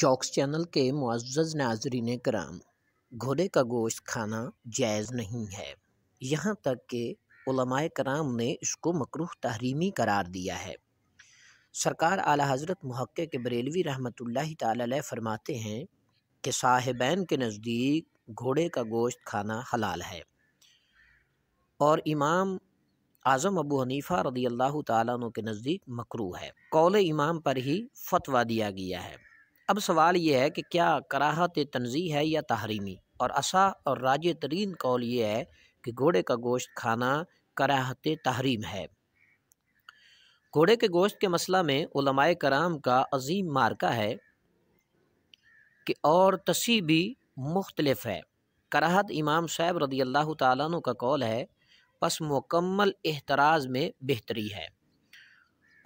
jocks channel के मुआज़ नाजरीन कराम घोड़े का गोश्त खाना जायज़ नहीं है यहाँ तक कि उलमाए कराम ने इसको मकरू तहरीमी करार दिया है सरकार आला हज़रत महक़ के बरेलवी रहमत ताल फरमाते हैं कि साहिबैन के नज़दीक घोड़े का गोश्त खाना हलाल है और इमाम आज़म अबू हनीफ़ा रदी अल्लाह तु के नज़दीक मकरू है कौल इमाम पर ही फतवा दिया गया है अब सवाल ये है कि क्या कराहत तनजी है या तहरीमी और असा और राज तरीन कौल ये है कि घोड़े का गोश्त खाना कराहत तहरीम है घोड़े के गोश्त के मसला में उलमाए कराम का अजीम मार्का है कि और तसी भी मुख्तलफ है कराहत इमाम साहब रदी अल्लाह तौल कौल है बस मुकम्मल एहतराज़ में बेहतरी है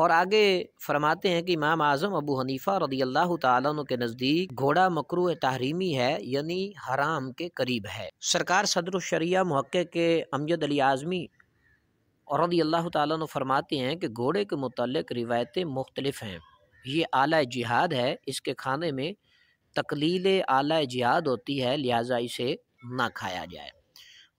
और आगे फरमाते हैं कि इमाम आज़म अबू हनीफ़ा रदी अल्लाह तु के नज़दीक घोड़ा मकरू तहरीमी है यानी हराम के करीब है सरकार सदर शरिया महक़ के अमजद अली आज़मी और रदी अल्लाह तु फरमाते हैं कि घोड़े के मतलब रिवायतें मुख्तलफ़ हैं ये आला जिहाद है इसके खाने में तकलील आला जिहाद होती है लिहाजा इसे ना खाया जाए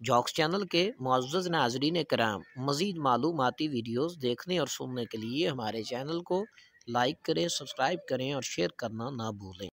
जॉक्स चैनल के मौजूद नाजरीन कराम मज़ीद मालूमती वीडियोज़ देखने और सुनने के लिए हमारे चैनल को लाइक करें सब्सक्राइब करें और शेयर करना ना भूलें